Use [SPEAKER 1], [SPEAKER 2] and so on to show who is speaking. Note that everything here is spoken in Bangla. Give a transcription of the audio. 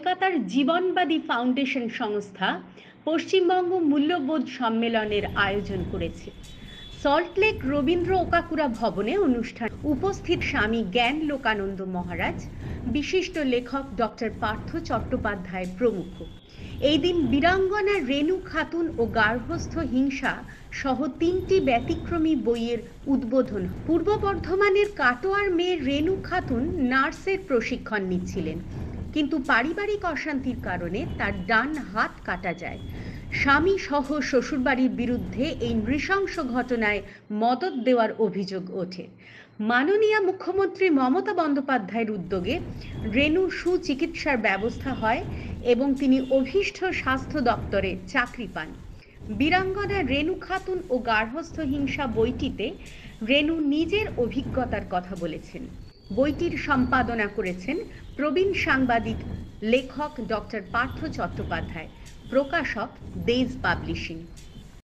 [SPEAKER 1] কলকাতার জীবনবাদী ফাউন্ডেশন সংস্থা পশ্চিমবঙ্গ মূল্যবোধ সম্মেলনের আয়োজন করেছে সল্টলেক রবীন্দ্র ওকাকুরা ভবনে অনুষ্ঠান উপস্থিত স্বামী জ্ঞান লোকানন্দ মহারাজ বিশিষ্ট লেখক ডক্টর পার্থ চট্টোপাধ্যায় প্রমুখ এই দিন বীরাঙ্গনা রেণু খাতুন ও গার্হস্থ হিংসা সহ তিনটি ব্যতিক্রমী বইয়ের উদ্বোধন পূর্ব বর্ধমানের কাটোয়ার মেয়ে রেণু খাতুন নার্সের প্রশিক্ষণ নিচ্ছিলেন কিন্তু পারিবারিক অশান্তির কারণে তার ডান হাত কাটা যায় স্বামী সহ শ্বশুরবাড়ির বিরুদ্ধে এই নৃশংস ঘটনায় মদত দেওয়ার অভিযোগ ওঠে মাননীয়া মুখ্যমন্ত্রী মমতা বন্দ্যোপাধ্যায়ের উদ্যোগে রেণু সুচিকিৎসার ব্যবস্থা হয় এবং তিনি অভীষ্ট স্বাস্থ্য দপ্তরে চাকরি পান বীরাঙ্গনা রেণু খাতুন ও গার্হস্থ্য হিংসা বইটিতে রেণু নিজের অভিজ্ঞতার কথা বলেছেন বইটির সম্পাদনা করেছেন প্রবীণ সাংবাদিক লেখক ডক্টর পার্থ চট্টোপাধ্যায় প্রকাশক দেজ পাবলিশিং